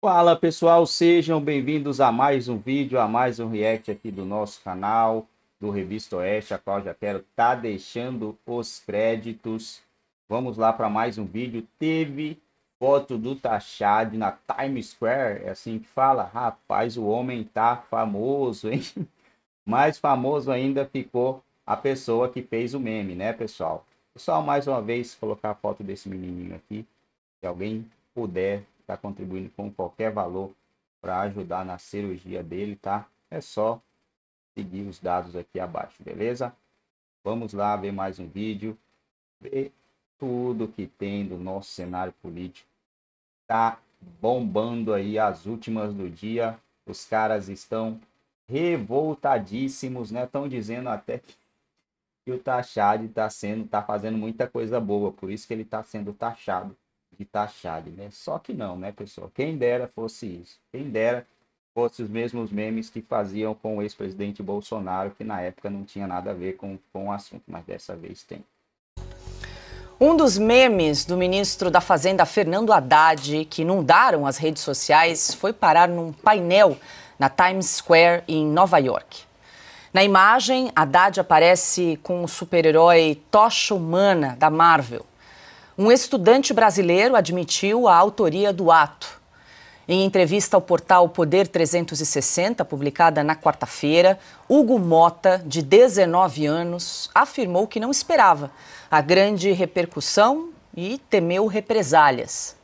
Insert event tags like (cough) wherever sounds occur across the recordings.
Fala pessoal, sejam bem-vindos a mais um vídeo, a mais um react aqui do nosso canal do Revista Oeste, a qual já quero tá deixando os créditos. Vamos lá para mais um vídeo. Teve foto do Tachad na Times Square, é assim que fala? Rapaz, o homem tá famoso, hein? (laughs) Mais famoso ainda ficou a pessoa que fez o meme, né, pessoal? Só mais uma vez colocar a foto desse menininho aqui, se alguém puder está contribuindo com qualquer valor para ajudar na cirurgia dele, tá? É só seguir os dados aqui abaixo, beleza? Vamos lá ver mais um vídeo, ver tudo que tem do nosso cenário político. Tá bombando aí as últimas do dia, os caras estão revoltadíssimos, né? Estão dizendo até que (laughs) o taxado está sendo, está fazendo muita coisa boa, por isso que ele está sendo taxado de taxade, tá né? Só que não, né, pessoal? Quem dera fosse isso. Quem dera fossem os mesmos memes que faziam com o ex-presidente Bolsonaro, que na época não tinha nada a ver com, com o assunto, mas dessa vez tem. Um dos memes do ministro da Fazenda, Fernando Haddad, que inundaram as redes sociais, foi parar num painel na Times Square, em Nova York. Na imagem, Haddad aparece com o super-herói Tocha Humana da Marvel. Um estudante brasileiro admitiu a autoria do ato. Em entrevista ao portal Poder 360, publicada na quarta-feira, Hugo Mota, de 19 anos, afirmou que não esperava a grande repercussão e temeu represálias.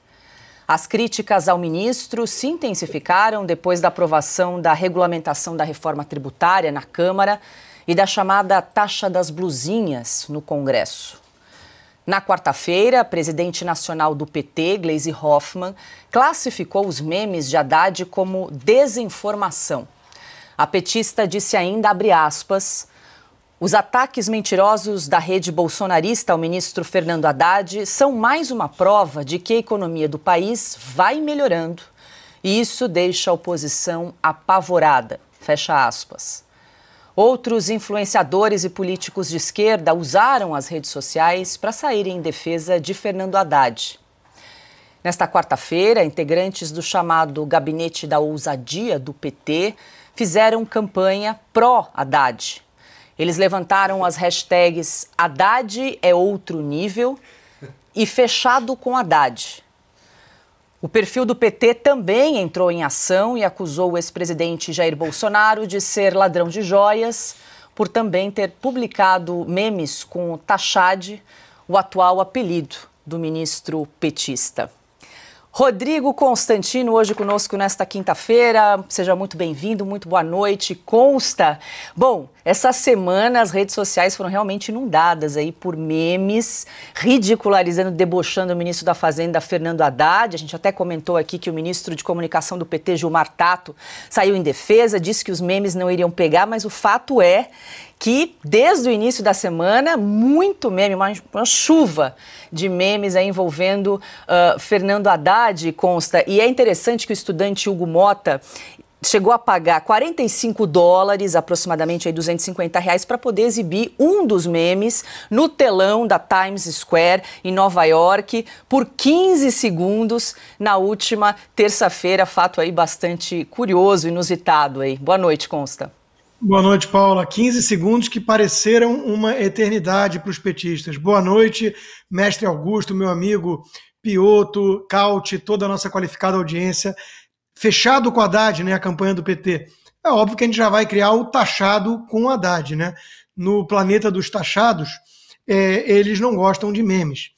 As críticas ao ministro se intensificaram depois da aprovação da regulamentação da reforma tributária na Câmara e da chamada taxa das blusinhas no Congresso. Na quarta-feira, a presidente nacional do PT, Gleisi Hoffmann, classificou os memes de Haddad como desinformação. A petista disse ainda, abre aspas, os ataques mentirosos da rede bolsonarista ao ministro Fernando Haddad são mais uma prova de que a economia do país vai melhorando e isso deixa a oposição apavorada. Fecha aspas. Outros influenciadores e políticos de esquerda usaram as redes sociais para saírem em defesa de Fernando Haddad. Nesta quarta-feira, integrantes do chamado Gabinete da Ousadia do PT fizeram campanha pró-Haddad. Eles levantaram as hashtags Haddad é outro nível e fechado com Haddad. O perfil do PT também entrou em ação e acusou o ex-presidente Jair Bolsonaro de ser ladrão de joias por também ter publicado memes com o Tachad, o atual apelido do ministro petista. Rodrigo Constantino, hoje conosco nesta quinta-feira. Seja muito bem-vindo, muito boa noite. Consta. Bom, essa semana as redes sociais foram realmente inundadas aí por memes, ridicularizando, debochando o ministro da Fazenda, Fernando Haddad. A gente até comentou aqui que o ministro de Comunicação do PT, Gilmar Tato, saiu em defesa, disse que os memes não iriam pegar, mas o fato é que desde o início da semana, muito meme, uma, uma chuva de memes envolvendo uh, Fernando Haddad, consta. E é interessante que o estudante Hugo Mota chegou a pagar 45 dólares, aproximadamente aí 250 reais, para poder exibir um dos memes no telão da Times Square em Nova York por 15 segundos na última terça-feira. Fato aí bastante curioso, inusitado aí. Boa noite, Consta. Boa noite, Paula. 15 segundos que pareceram uma eternidade para os petistas. Boa noite, mestre Augusto, meu amigo Pioto, Caute, toda a nossa qualificada audiência. Fechado com a Haddad, né, a campanha do PT. É óbvio que a gente já vai criar o taxado com a Haddad, né? No planeta dos taxados, é, eles não gostam de memes.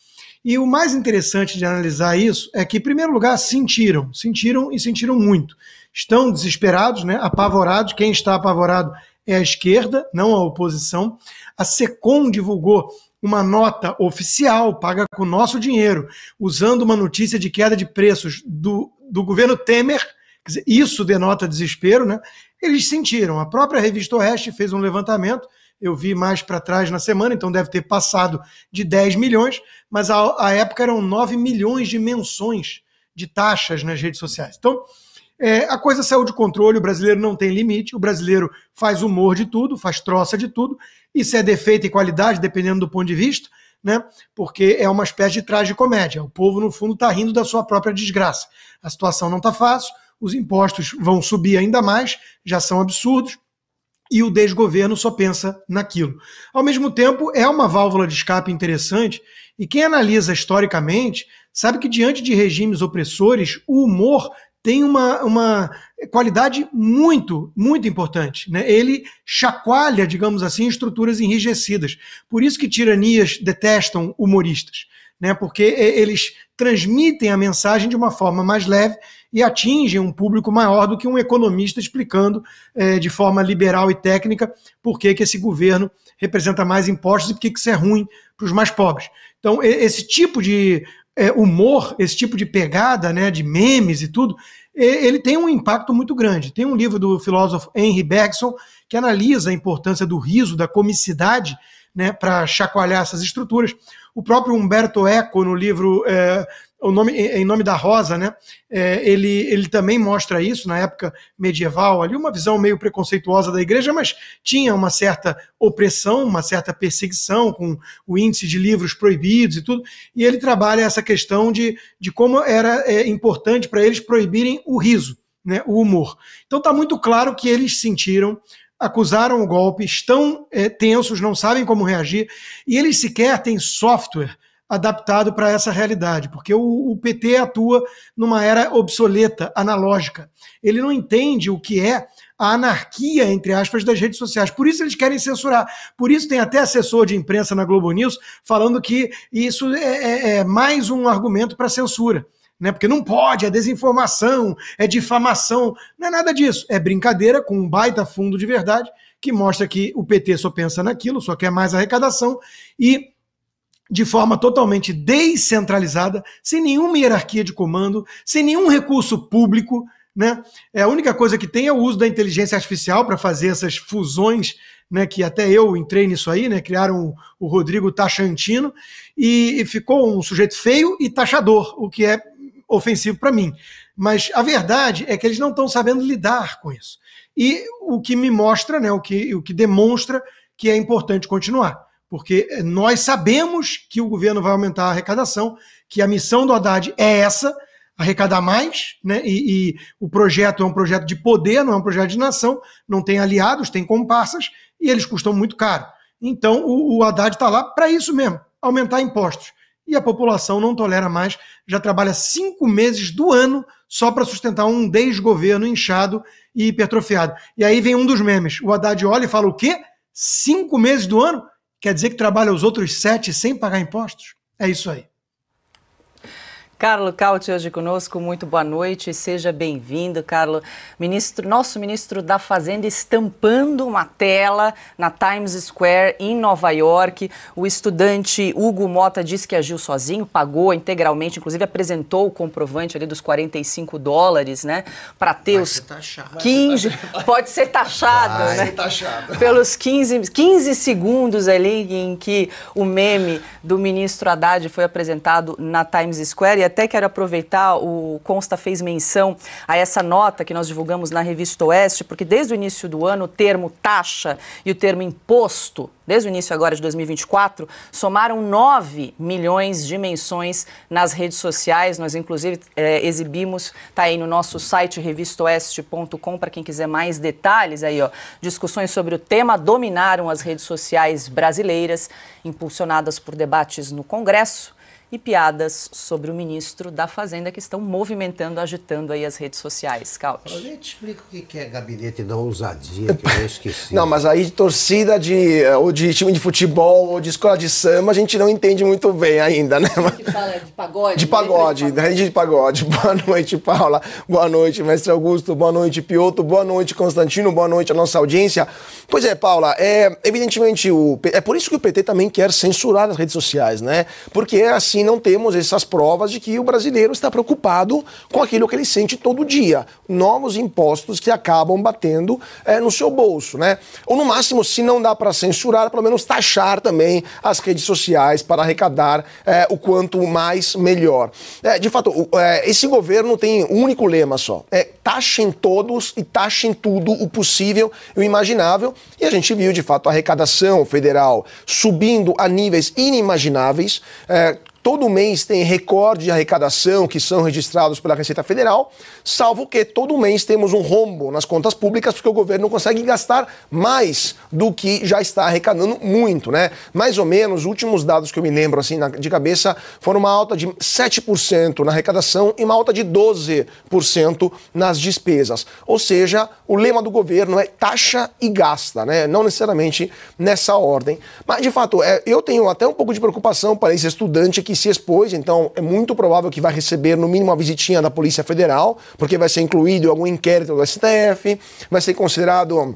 E o mais interessante de analisar isso é que, em primeiro lugar, sentiram, sentiram e sentiram muito. Estão desesperados, né, apavorados. Quem está apavorado é a esquerda, não a oposição. A SECOM divulgou uma nota oficial, paga com o nosso dinheiro, usando uma notícia de queda de preços do, do governo Temer. Dizer, isso denota desespero, né? Eles sentiram. A própria revista Oeste fez um levantamento eu vi mais para trás na semana, então deve ter passado de 10 milhões, mas à época eram 9 milhões de menções de taxas nas redes sociais. Então, é, a coisa saiu de controle, o brasileiro não tem limite, o brasileiro faz humor de tudo, faz troça de tudo, isso é defeito e qualidade, dependendo do ponto de vista, né? Porque é uma espécie de traje de comédia. O povo, no fundo, está rindo da sua própria desgraça. A situação não está fácil, os impostos vão subir ainda mais, já são absurdos e o desgoverno só pensa naquilo. Ao mesmo tempo, é uma válvula de escape interessante, e quem analisa historicamente sabe que, diante de regimes opressores, o humor tem uma, uma qualidade muito, muito importante. Né? Ele chacoalha, digamos assim, estruturas enrijecidas. Por isso que tiranias detestam humoristas né? Porque eles transmitem a mensagem de uma forma mais leve e atingem um público maior do que um economista explicando é, de forma liberal e técnica por que, que esse governo representa mais impostos e por que, que isso é ruim para os mais pobres. Então, esse tipo de é, humor, esse tipo de pegada, né, de memes e tudo, ele tem um impacto muito grande. Tem um livro do filósofo Henry Bergson que analisa a importância do riso, da comicidade, né, para chacoalhar essas estruturas. O próprio Humberto Eco, no livro é, o nome, Em Nome da Rosa, né, é, ele, ele também mostra isso na época medieval, ali uma visão meio preconceituosa da igreja, mas tinha uma certa opressão, uma certa perseguição, com o índice de livros proibidos e tudo, e ele trabalha essa questão de, de como era é, importante para eles proibirem o riso. Né, o humor. Então está muito claro que eles sentiram acusaram o golpe, estão é, tensos, não sabem como reagir, e eles sequer têm software adaptado para essa realidade, porque o, o, PT atua numa era obsoleta, analógica. Ele não entende o que é a anarquia, entre aspas, das redes sociais. Por isso eles querem censurar. Por isso tem até assessor de imprensa na Globo News falando que isso é, é, é mais um argumento para censura né? Porque não pode, é desinformação, é difamação. Não é nada disso. É brincadeira com um baita fundo de verdade que mostra que o PT só pensa naquilo, só quer mais arrecadação e de forma totalmente descentralizada, sem nenhuma hierarquia de comando, sem nenhum recurso público, né? É a única coisa que tem é o uso da inteligência artificial para fazer essas fusões, né? Que até eu entrei nisso aí, né? Criaram o Rodrigo Taxantino e, e ficou um sujeito feio e taxador, o que é ofensivo para mim. Mas a verdade é que eles não estão sabendo lidar com isso. E o que me mostra, né, o, que, o que demonstra que é importante continuar. Porque eh, nós sabemos que o governo vai aumentar a arrecadação, que a missão do Haddad é essa, arrecadar mais, né? E, e, o projeto é um projeto de poder, não é um projeto de nação, não tem aliados, tem comparsas, e eles custam muito caro. Então o, o Haddad está lá para isso mesmo, aumentar impostos e a população não tolera mais, já trabalha cinco meses do ano só para sustentar um desgoverno inchado e hipertrofiado. E aí vem um dos memes. O Haddad olha e fala o quê? Cinco meses do ano? Quer dizer que trabalha os outros sete sem pagar impostos? É isso aí. Carlo Cauti hoje conosco, muito boa noite, seja bem-vindo, Carlo. Ministro, nosso ministro da Fazenda estampando uma tela na Times Square em Nova York. O estudante Hugo Mota disse que agiu sozinho, pagou integralmente, inclusive apresentou o comprovante ali dos 45 dólares, né, para ter os 15, pode ser taxado, Vai né? Ser taxado. Pelos 15, 15 segundos ali em que o meme do ministro Haddad foi apresentado na Times Square até quero aproveitar, o Consta fez menção a essa nota que nós divulgamos na revista Oeste, porque desde o início do ano o termo taxa e o termo imposto, desde o início agora de 2024, somaram 9 milhões de menções nas redes sociais. Nós, inclusive, é, exibimos, está aí no nosso site revistoeste.com para quem quiser mais detalhes aí, ó. Discussões sobre o tema dominaram as redes sociais brasileiras, impulsionadas por debates no Congresso e piadas sobre o ministro da Fazenda que estão movimentando, agitando aí as redes sociais. Couch. Eu nem te explico o que é gabinete da ousadia, que eu esqueci. não, mas aí de torcida de, eh, ou de time de futebol ou de escola de samba, a gente não entende muito bem ainda, né? Mas... Que fala de pagode. De pagode, da rede né? de pagode. (laughs) Boa noite, Paula. Boa noite, mestre Augusto. Boa noite, Pioto. Boa noite, Constantino. Boa noite à nossa audiência. Pois é, Paula, é, evidentemente, o, é por isso que o PT também quer censurar as redes sociais, né? Porque é assim, assim não temos essas provas de que o brasileiro está preocupado com aquilo que ele sente todo dia, novos impostos que acabam batendo é, no seu bolso, né? Ou no máximo, se não dá para censurar, pelo menos taxar também as redes sociais para arrecadar é, o quanto mais melhor. É, de fato, o, é, esse governo tem um único lema só: é taxem todos e taxem tudo o possível e o imaginável. E a gente viu de fato a arrecadação federal subindo a níveis inimagináveis. É, Todo mês tem recorde de arrecadação que são registrados pela Receita Federal, salvo que todo mês temos um rombo nas contas públicas porque o governo não consegue gastar mais do que já está arrecadando muito, né? Mais ou menos, os últimos dados que eu me lembro assim de cabeça foram uma alta de 7% na arrecadação e uma alta de 12% nas despesas. Ou seja, o lema do governo é taxa e gasta, né? Não necessariamente nessa ordem. Mas de fato, é, eu tenho até um pouco de preocupação para esse estudante que se expôs, então é muito provável que vai receber no mínimo uma visitinha da Polícia Federal, porque vai ser incluído em algum inquérito do STF, vai ser considerado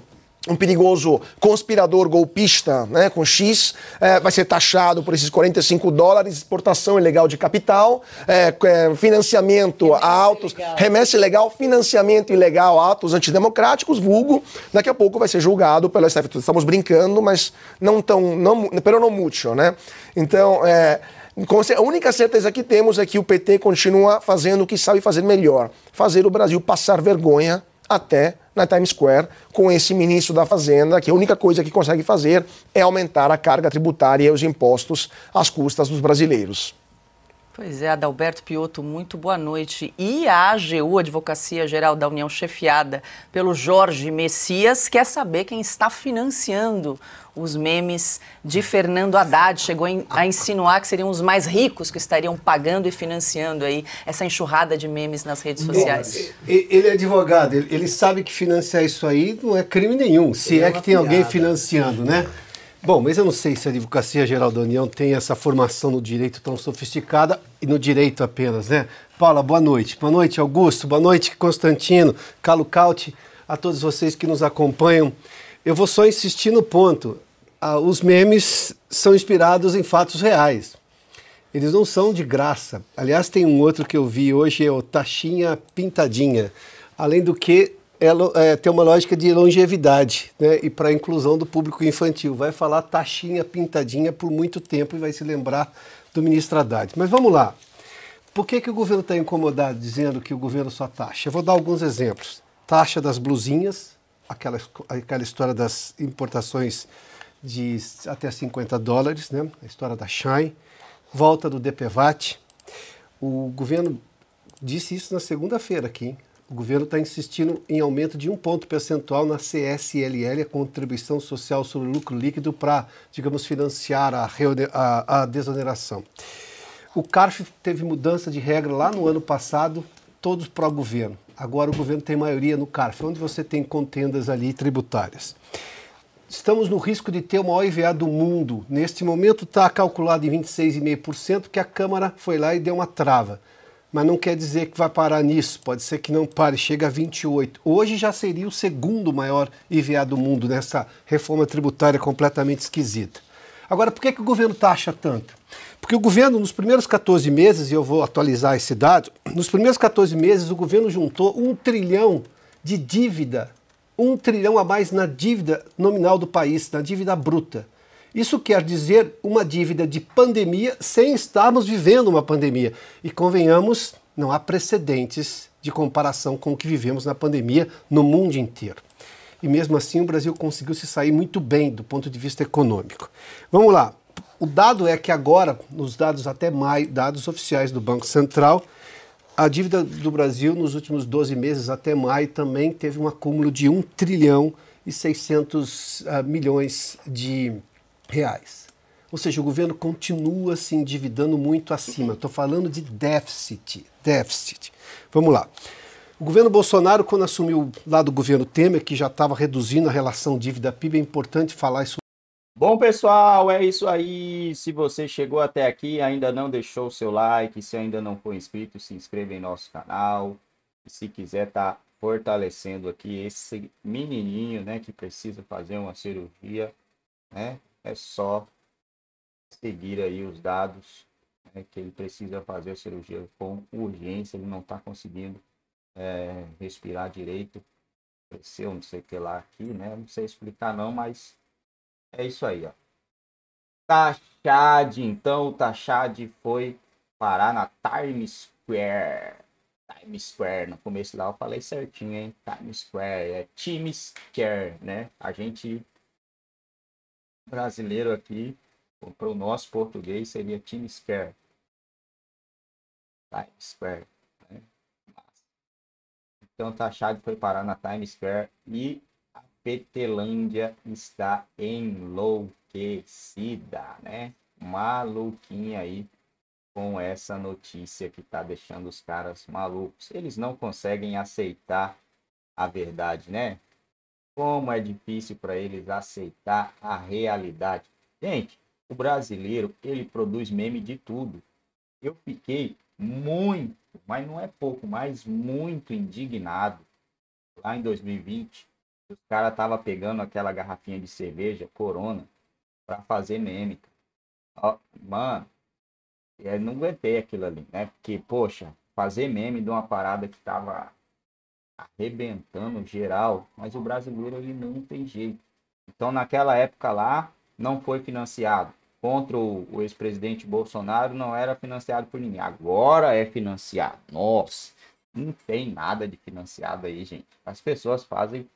um perigoso conspirador golpista, né, com X, é, vai ser taxado por esses 45 dólares, exportação ilegal de capital, é, é, financiamento remessa a autos, ilegal. remessa ilegal, financiamento ilegal a atos antidemocráticos, vulgo, daqui a pouco vai ser julgado pelo STF. Estamos brincando, mas não tão, não, pero não mucho, né? Então, é, a única certeza que temos é que o PT continua fazendo o que sabe fazer melhor: fazer o Brasil passar vergonha até na Times Square com esse ministro da Fazenda, que a única coisa que consegue fazer é aumentar a carga tributária e os impostos às custas dos brasileiros. Pois é, Adalberto Pioto, muito boa noite. E a AGU, Advocacia Geral da União, chefiada pelo Jorge Messias, quer saber quem está financiando os memes de Fernando Haddad. Chegou a insinuar que seriam os mais ricos que estariam pagando e financiando aí essa enxurrada de memes nas redes sociais. Ele é advogado, ele sabe que financiar isso aí não é crime nenhum, se é, é que tem alguém financiando, né? Bom, mas eu não sei se a Advocacia Geral da União tem essa formação no direito tão sofisticada e no direito apenas, né? Paula, boa noite. Boa noite, Augusto. Boa noite, Constantino, Calo Cauti, a todos vocês que nos acompanham. Eu vou só insistir no ponto. Ah, os memes são inspirados em fatos reais. Eles não são de graça. Aliás, tem um outro que eu vi hoje, é o Taxinha Pintadinha. Além do que, ela é, tem uma lógica de longevidade né? e para a inclusão do público infantil. Vai falar taxinha pintadinha por muito tempo e vai se lembrar do ministro Haddad. Mas vamos lá. Por que, que o governo está incomodado dizendo que o governo só taxa? Eu vou dar alguns exemplos. Taxa das blusinhas, aquela, aquela história das importações de até 50 dólares, né? a história da Shine, volta do DPVAT. O governo disse isso na segunda-feira aqui, hein? O governo está insistindo em aumento de um ponto percentual na CSLL, a contribuição social sobre lucro líquido, para, digamos, financiar a, a, a desoneração. O CARF teve mudança de regra lá no ano passado, todos para o governo. Agora o governo tem maioria no CARF, onde você tem contendas ali tributárias. Estamos no risco de ter o maior IVA do mundo. Neste momento está calculado em 26,5%, que a Câmara foi lá e deu uma trava mas não quer dizer que vai parar nisso, pode ser que não pare, chega a 28. Hoje já seria o segundo maior IVA do mundo nessa reforma tributária completamente esquisita. Agora, por que, que o governo taxa tanto? Porque o governo, nos primeiros 14 meses, e eu vou atualizar esse dado, nos primeiros 14 meses o governo juntou um trilhão de dívida, um trilhão a mais na dívida nominal do país, na dívida bruta. Isso quer dizer uma dívida de pandemia sem estarmos vivendo uma pandemia. E convenhamos, não há precedentes de comparação com o que vivemos na pandemia no mundo inteiro. E mesmo assim, o Brasil conseguiu se sair muito bem do ponto de vista econômico. Vamos lá. O dado é que agora, nos dados até maio, dados oficiais do Banco Central, a dívida do Brasil nos últimos 12 meses até maio também teve um acúmulo de 1 trilhão e 600 uh, ah, milhões de reais. Ou seja, o governo continua se endividando muito acima. Estou falando de déficit, déficit. Vamos lá. O governo Bolsonaro, quando assumiu lá do governo Temer, que já estava reduzindo a relação dívida-PIB, é importante falar isso. Bom, pessoal, é isso aí. Se você chegou até aqui e ainda não deixou o seu like, se ainda não for inscrito, se inscreva em nosso canal. E se quiser estar tá fortalecendo aqui esse menininho, né, que precisa fazer uma cirurgia, né? é só seguir aí os dados né, que ele precisa fazer a cirurgia com urgência, ele não está conseguindo é, respirar direito, eu não sei o que lá aqui, né? Não sei explicar não, mas é isso aí, ó. Tachad, tá, então, o tá, Tachad foi parar na Times Square. Times Square, no começo lá eu falei certinho, hein? Times Square, é Times Square, né? A gente brasileiro aqui, para o nosso português, seria Team Square. Time Square. Né? Então, Tachado tá foi parar na Times Square e a Petelândia está enlouquecida, né? Maluquinha aí com essa notícia que tá deixando os caras malucos. Eles não conseguem aceitar a verdade, né? como é difícil para eles aceitar a realidade. Gente, o brasileiro, ele produz meme de tudo. Eu fiquei muito, mas não é pouco, mas muito indignado lá em 2020. Os caras tava pegando aquela garrafinha de cerveja, Corona, para fazer meme. Ó, mano, eu não aguentei aquilo ali, né? Porque, poxa, fazer meme de uma parada que tava arrebentando hum. geral, mas o brasileiro ele não tem jeito. Então naquela época lá não foi financiado. Contra o, o ex-presidente Bolsonaro não era financiado por ninguém. Agora é financiado. Nossa, não tem nada de financiado aí, gente. As pessoas fazem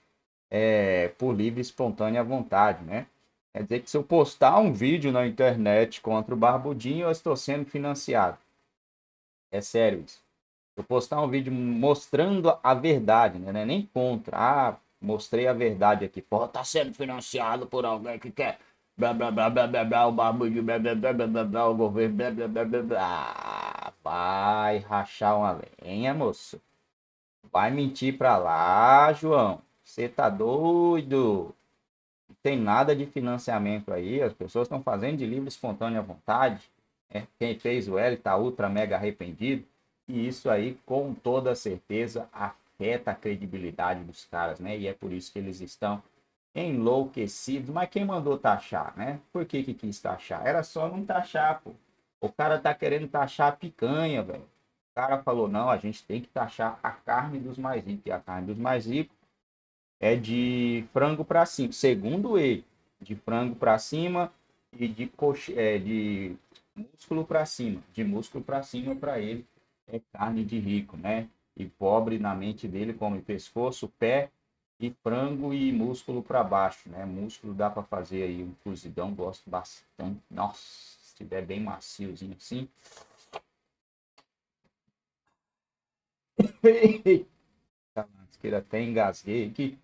é, por livre e espontânea vontade, né? Quer dizer que se eu postar um vídeo na internet contra o Barbudinho, eu estou sendo financiado. É sério isso eu postar um vídeo mostrando a verdade, né? Nem contra. Ah, mostrei a verdade aqui. Porra, tá sendo financiado por alguém que quer. Blá blá blá blá blá blá, o barulho, blá blá blá blá blá blá, o governo, blá blá blá blá blá. Vai rachar uma lenha, moço. Vai mentir pra lá, João. Você tá doido? Não tem nada de financiamento aí. As pessoas estão fazendo de livre espontânea vontade. Né? Quem fez o L tá ultra mega arrependido. E isso aí, com toda certeza, afeta a credibilidade dos caras, né? E é por isso que eles estão enlouquecidos. Mas quem mandou taxar, né? Por que, que quis taxar? Era só não taxar, pô. O cara tá querendo taxar a picanha, velho. O cara falou, não, a gente tem que taxar a carne dos mais ricos. E a carne dos mais ricos é de frango para cima, segundo ele, de frango para cima e de, coxa, é, de músculo para cima, de músculo para cima para ele é carne de rico, né? E pobre na mente dele come pescoço, pé e frango e músculo para baixo, né? Músculo dá para fazer aí um cozidão, gosto bastante. Nossa, se tiver bem maciozinho assim. (laughs) Tá, Queira até engasguei aqui.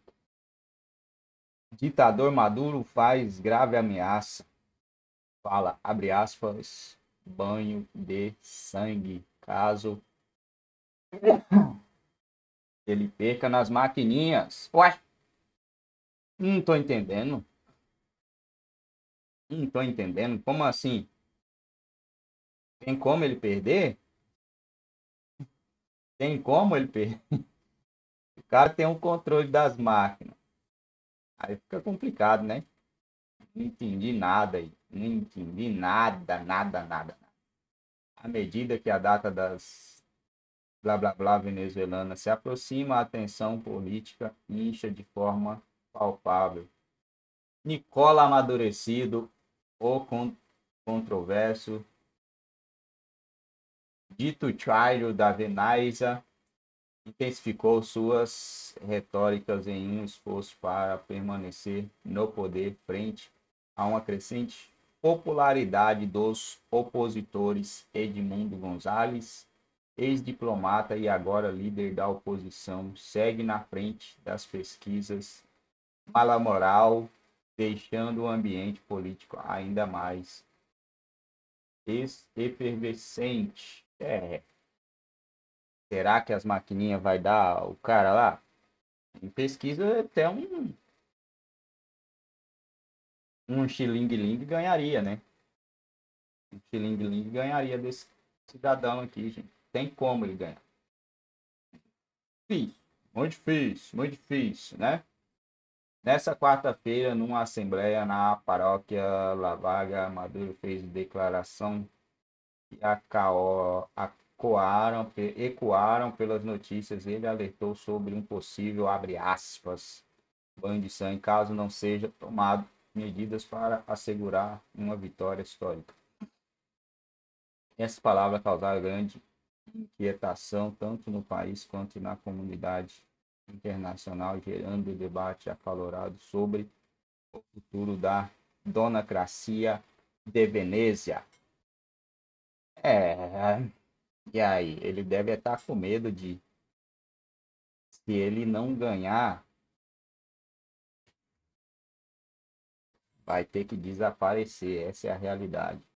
Ditador Maduro faz grave ameaça. Fala, abre aspas, banho de sangue caso ele perca nas maquininhas. Uai! Não tô entendendo. Não tô entendendo. Como assim? Tem como ele perder? Tem como ele perder? O cara tem um controle das máquinas. Aí fica complicado, né? Não entendi nada aí. Não entendi nada, nada, nada. nada. À medida que a data das blá blá blá venezuelana se aproxima, a tensão política incha de forma palpável. Nicola amadurecido, o con controverso, dito Chálio da Venaiza, intensificou suas retóricas em um esforço para permanecer no poder frente a uma crescente popularidade dos opositores Edmundo Gonzalez, ex-diplomata e agora líder da oposição, segue na frente das pesquisas mala moral, deixando o ambiente político ainda mais efervescente. É. Será que as maquininhas vai dar o cara lá? Em pesquisa tem um um xiling-ling ganharia, né? Um xiling-ling ganharia desse cidadão aqui, gente. Tem como ele ganhar. Difícil, muito difícil, muito difícil, né? Nessa quarta-feira, numa assembleia na paróquia Lavaga, Maduro fez declaração que acaó, acoaram, ecoaram pelas notícias. Ele alertou sobre um possível, abre aspas, banho de sangue, caso não seja tomado medidas para assegurar uma vitória histórica. Essa palavra causaram grande inquietação tanto no país quanto na comunidade internacional, gerando debate acalorado sobre o futuro da donacracia de Venezia. É, e aí, ele deve estar com medo de, se ele não ganhar, vai ter que desaparecer. Essa é a realidade.